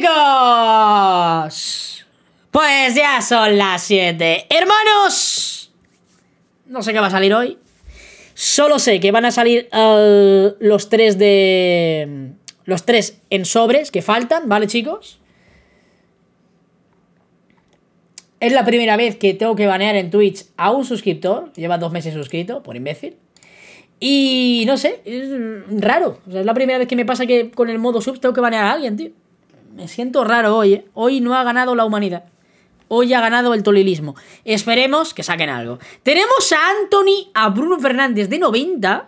chicos. Pues ya son las 7. Hermanos. No sé qué va a salir hoy. Solo sé que van a salir eh, los tres de... Los tres en sobres que faltan, ¿vale, chicos? Es la primera vez que tengo que banear en Twitch a un suscriptor. Lleva dos meses suscrito, por imbécil. Y no sé, es raro. es la primera vez que me pasa que con el modo subs tengo que banear a alguien, tío me siento raro hoy. ¿eh? Hoy no ha ganado la humanidad. Hoy ha ganado el tolilismo. Esperemos que saquen algo. Tenemos a Anthony, a Bruno Fernández de 90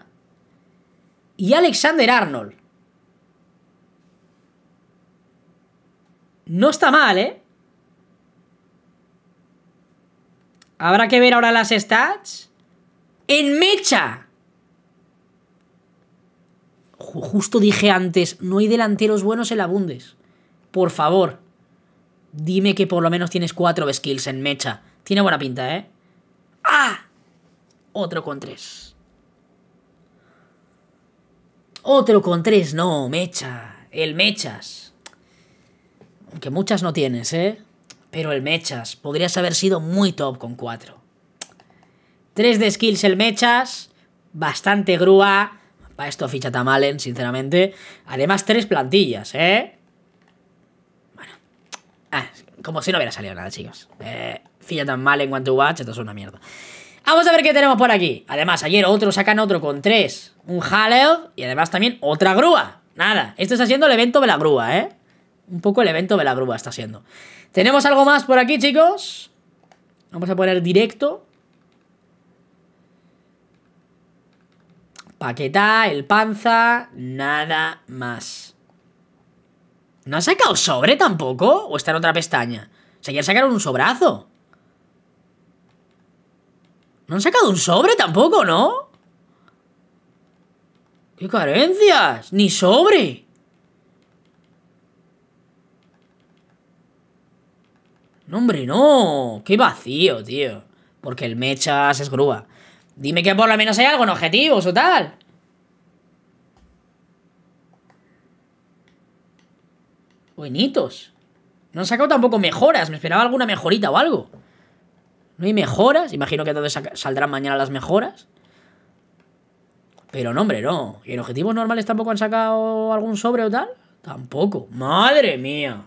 y Alexander Arnold. No está mal, ¿eh? Habrá que ver ahora las stats. ¡En mecha! Justo dije antes, no hay delanteros buenos en la Bundes. Por favor. Dime que por lo menos tienes cuatro skills en mecha. Tiene buena pinta, ¿eh? ¡Ah! Otro con tres. Otro con tres, no, mecha. El mechas. Aunque muchas no tienes, ¿eh? Pero el mechas. Podrías haber sido muy top con cuatro. Tres de skills el mechas. Bastante grúa. Para esto ficha Tamalen, sinceramente. Además, tres plantillas, ¿eh? Ah, como si no hubiera salido nada, chicos. Eh, filla tan mal en cuanto Watch, esto es una mierda. Vamos a ver qué tenemos por aquí. Además, ayer otro sacan otro con tres. Un Haleo y además también otra grúa. Nada, esto está siendo el evento de la grúa, ¿eh? Un poco el evento de la grúa está siendo. ¿Tenemos algo más por aquí, chicos? Vamos a poner directo. Paquetá, el panza, nada más. ¿No ha sacado sobre tampoco? ¿O está en otra pestaña? O sea, ya sacaron un sobrazo. ¿No han sacado un sobre tampoco, no? ¡Qué carencias! ¡Ni sobre! No, hombre, no. Qué vacío, tío. Porque el mechas es grúa. Dime que por lo menos hay algo en objetivos o tal. buenitos. No han sacado tampoco mejoras, me esperaba alguna mejorita o algo. No hay mejoras, imagino que saldrán mañana las mejoras. Pero no, hombre, no. ¿Y en objetivos normales tampoco han sacado algún sobre o tal? Tampoco. ¡Madre mía!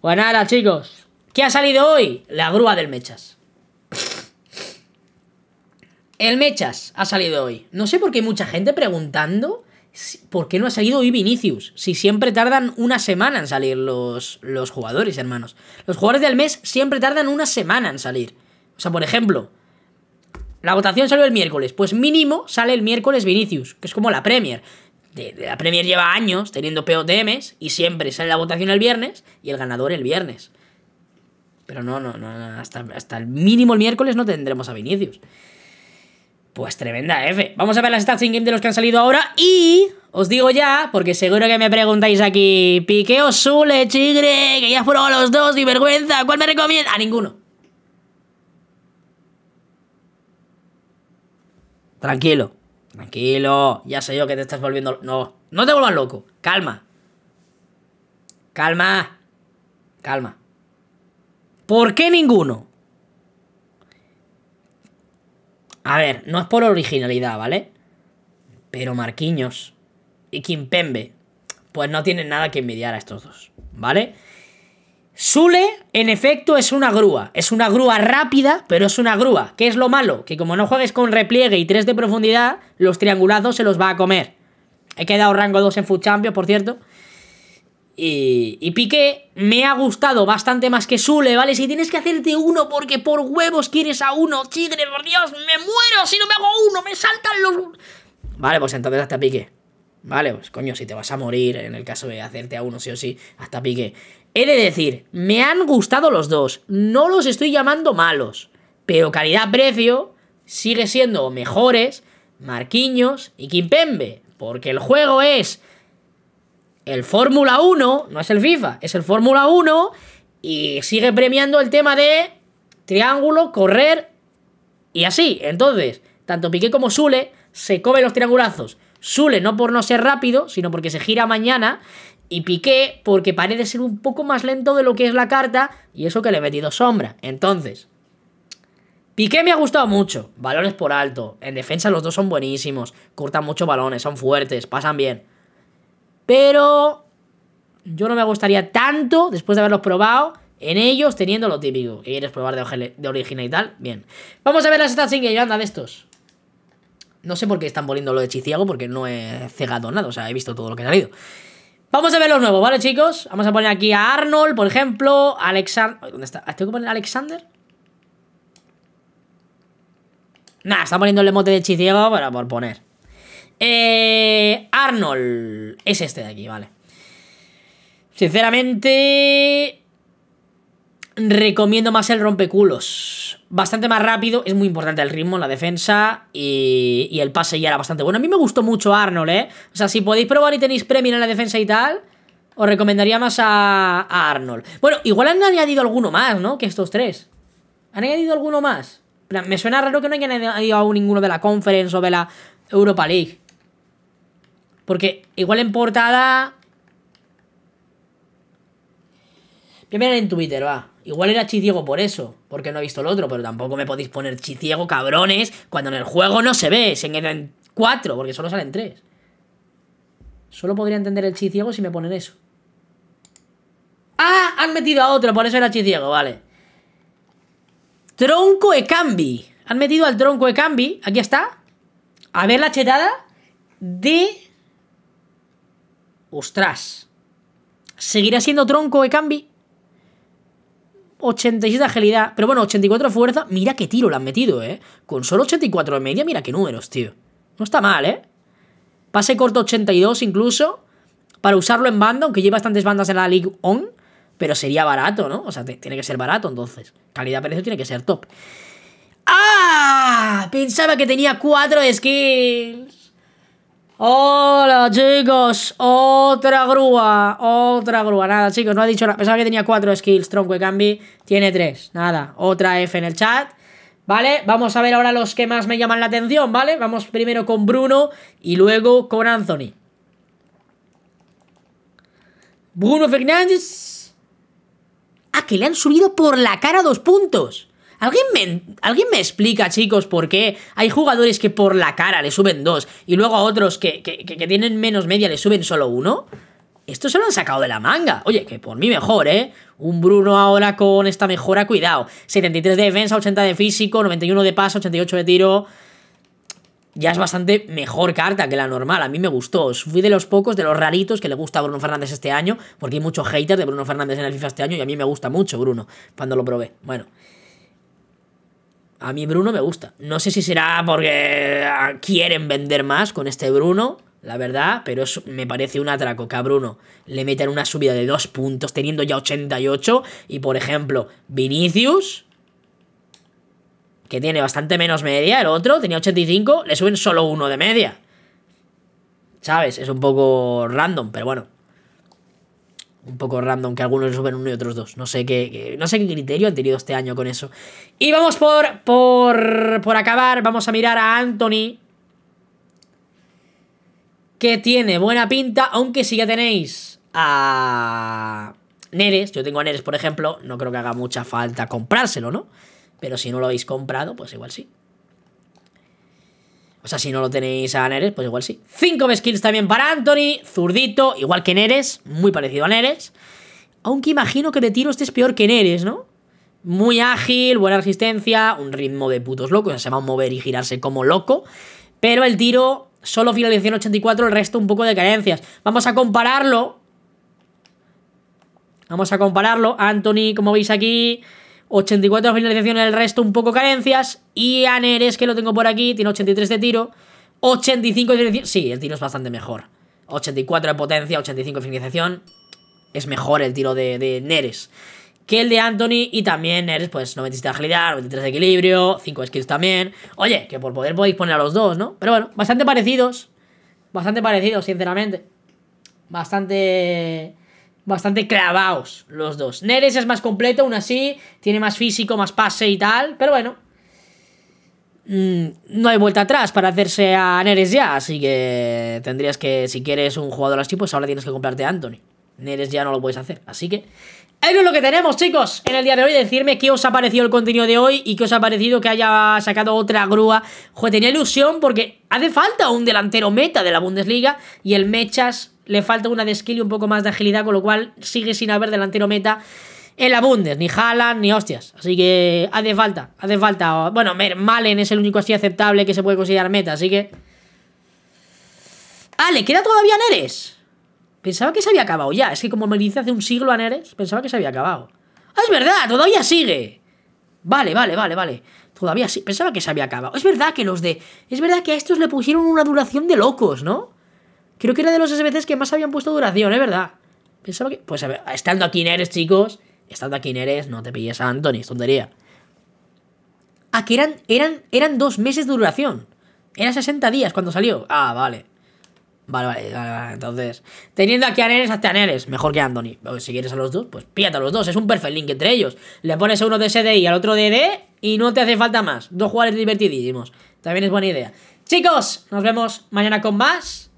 Pues nada, chicos. ¿Qué ha salido hoy? La grúa del Mechas. El Mechas ha salido hoy. No sé por qué hay mucha gente preguntando ¿Por qué no ha salido hoy Vinicius? Si siempre tardan una semana en salir los, los jugadores, hermanos. Los jugadores del mes siempre tardan una semana en salir. O sea, por ejemplo, la votación salió el miércoles. Pues mínimo sale el miércoles Vinicius, que es como la Premier. la Premier lleva años teniendo POTMs y siempre sale la votación el viernes y el ganador el viernes. Pero no, no, no, hasta, hasta el mínimo el miércoles no tendremos a Vinicius. Pues tremenda F. Vamos a ver las stats in-game de los que han salido ahora y... Os digo ya, porque seguro que me preguntáis aquí, piqueo Sule, Chigre, que ya fueron los dos, y vergüenza, ¿cuál me recomienda? A ninguno. Tranquilo, tranquilo, ya sé yo que te estás volviendo... No, no te vuelvas loco, calma. Calma, calma. ¿Por qué ninguno? A ver, no es por originalidad, ¿vale? Pero Marquiños y Kimpembe, pues no tienen nada que envidiar a estos dos, ¿vale? Sule, en efecto, es una grúa. Es una grúa rápida, pero es una grúa. ¿Qué es lo malo? Que como no juegues con repliegue y tres de profundidad, los triangulados se los va a comer. He quedado rango 2 en Food Champions, por cierto. Y, y, Piqué me ha gustado bastante más que Sule, ¿vale? Si tienes que hacerte uno porque por huevos quieres a uno, chigre, por Dios, me muero si no me hago uno, me saltan los... Vale, pues entonces hasta Piqué. Vale, pues coño, si te vas a morir en el caso de hacerte a uno sí o sí, hasta Piqué. He de decir, me han gustado los dos, no los estoy llamando malos, pero calidad-precio sigue siendo mejores Marquiños y Kimpembe, porque el juego es el Fórmula 1, no es el FIFA, es el Fórmula 1 y sigue premiando el tema de triángulo, correr y así. Entonces, tanto Piqué como Sule se comen los triangulazos. Sule no por no ser rápido, sino porque se gira mañana. Y Piqué porque parece ser un poco más lento de lo que es la carta y eso que le he metido sombra. Entonces, Piqué me ha gustado mucho. Balones por alto. En defensa los dos son buenísimos. Cortan mucho balones, son fuertes, pasan bien. Pero yo no me gustaría tanto, después de haberlos probado, en ellos teniendo lo típico. quieres probar de, origen original y tal. Bien. Vamos a ver las stats que yo anda de estos. No sé por qué están poniendo lo de Chiciago, porque no he cegado nada. O sea, he visto todo lo que ha salido. Vamos a ver los nuevos, ¿vale, chicos? Vamos a poner aquí a Arnold, por ejemplo. Alexander. ¿Dónde está? ¿Tengo que poner Alexander? Nah, está poniendo el emote de Chiciago para por poner. Eh, Arnold. Es este de aquí, vale. Sinceramente... Recomiendo más el rompeculos. Bastante más rápido, es muy importante el ritmo, la defensa y, el pase ya era bastante bueno. A mí me gustó mucho Arnold, ¿eh? O sea, si podéis probar y tenéis premio en la defensa y tal, os recomendaría más a, Arnold. Bueno, igual han añadido alguno más, ¿no? Que estos tres. ¿Han añadido alguno más? Me suena raro que no hayan añadido ninguno de la Conference o de la Europa League. Porque igual en portada... Primero en Twitter, va. Igual era chiciego por eso, porque no he visto el otro, pero tampoco me podéis poner chiciego, cabrones, cuando en el juego no se ve, se en cuatro, porque solo salen tres. Solo podría entender el chiciego si me ponen eso. ¡Ah! Han metido a otro, por eso era chiciego, vale. Tronco e cambi. Han metido al tronco e cambi, aquí está. A ver la chetada de Ostras. Seguirá siendo tronco de cambi. 86 de agilidad, pero bueno, 84 de fuerza. Mira qué tiro le han metido, ¿eh? Con solo 84 de media, mira qué números, tío. No está mal, ¿eh? Pase corto 82 incluso. Para usarlo en banda, aunque lleva bastantes bandas en la League On. Pero sería barato, ¿no? O sea, tiene que ser barato entonces. Calidad-precio tiene que ser top. ¡Ah! Pensaba que tenía 4 de skill. Hola chicos, otra grúa, otra grúa, nada chicos, no ha dicho nada, pensaba que tenía cuatro skills, tronco y cambi, tiene tres, nada, otra F en el chat, ¿vale? Vamos a ver ahora los que más me llaman la atención, ¿vale? Vamos primero con Bruno y luego con Anthony. Bruno Fernández. Ah, que le han subido por la cara dos puntos. ¿Alguien me, ¿Alguien me explica, chicos, por qué hay jugadores que por la cara le suben dos y luego a otros que, que tienen menos media le suben solo uno? Esto se lo han sacado de la manga. Oye, que por mí mejor, ¿eh? Un Bruno ahora con esta mejora, cuidado. 73 de defensa, 80 de físico, 91 de paso, 88 de tiro. Ya es bastante mejor carta que la normal. A mí me gustó. Fui de los pocos, de los raritos que le gusta a Bruno Fernández este año. Porque hay muchos haters de Bruno Fernández en el FIFA este año y a mí me gusta mucho Bruno cuando lo probé. Bueno. A mí Bruno me gusta. No sé si será porque quieren vender más con este Bruno, la verdad, pero me parece un atraco que a Bruno le metan una subida de dos puntos teniendo ya 88 y, por ejemplo, Vinicius, que tiene bastante menos media, el otro tenía 85, le suben solo uno de media. ¿Sabes? Es un poco random, pero bueno un poco random, que algunos suben uno y otros dos. No sé qué, no sé qué criterio han tenido este año con eso. Y vamos por, por, por acabar, vamos a mirar a Anthony. Que tiene buena pinta, aunque si ya tenéis a Neres, yo tengo a Neres por ejemplo, no creo que haga mucha falta comprárselo, ¿no? Pero si no lo habéis comprado, pues igual sí. O sea, si no lo tenéis a Neres, pues igual sí. Cinco skills también para Anthony, zurdito, igual que Neres, muy parecido a Neres. Aunque imagino que de tiro este es peor que Neres, ¿no? Muy ágil, buena resistencia, un ritmo de putos locos, se va a mover y girarse como loco. Pero el tiro, solo finalización 84, el resto un poco de carencias. Vamos a compararlo. Vamos a compararlo. Anthony, como veis aquí, 84 finalización, el resto un poco carencias. Y Aneres, que lo tengo por aquí, tiene 83 de tiro. 85 de finalización. Sí, el tiro es bastante mejor. 84 de potencia, 85 de finalización. Es mejor el tiro de, de Neres que el de Anthony. Y también Neres, pues 97 de agilidad, 93 de equilibrio, 5 de skills también. Oye, que por poder podéis poner a los dos, ¿no? Pero bueno, bastante parecidos. Bastante parecidos, sinceramente. Bastante bastante clavados los dos. Neres es más completo, aún así, tiene más físico, más pase y tal, pero bueno. Mm, no hay vuelta atrás para hacerse a Neres ya, así que tendrías que, si quieres un jugador así, pues ahora tienes que comprarte a Anthony. Neres ya no lo puedes hacer, así que... Eso es lo que tenemos, chicos, en el día de hoy. Decirme qué os ha parecido el contenido de hoy y qué os ha parecido que haya sacado otra grúa. Joder, tenía ilusión porque hace falta un delantero meta de la Bundesliga y el Mechas le falta una de skill y un poco más de agilidad, con lo cual sigue sin haber delantero meta en la Bundes, ni Haaland, ni hostias. Así que hace falta, hace falta. Bueno, Malen es el único así aceptable que se puede considerar meta, así que... ale queda todavía Neres? Pensaba que se había acabado ya. Es que como me dice hace un siglo a Neres, pensaba que se había acabado. ¡Ah, es verdad! ¡Todavía sigue! Vale, vale, vale, vale. Todavía sí. Pensaba que se había acabado. Es verdad que los de... Es verdad que a estos le pusieron una duración de locos, ¿no? Creo que era de los SBCs que más habían puesto duración, es ¿eh? verdad. Pensaba que. Pues a ver, estando aquí en Eres, chicos. Estando aquí en Eres, no te pilles a Anthony, es tontería. Ah, que eran, eran, eran dos meses de duración. Eran 60 días cuando salió. Ah, vale. Vale, vale, vale, Entonces, teniendo aquí a Neres, hasta a Neres. Mejor que a Anthony. Pues, si quieres a los dos, pues píllate a los dos. Es un perfect link entre ellos. Le pones a uno de SDI y al otro de D y no te hace falta más. Dos jugadores divertidísimos. También es buena idea. Chicos, nos vemos mañana con más.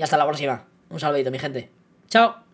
Y hasta la próxima. Un saludito, mi gente. Chao.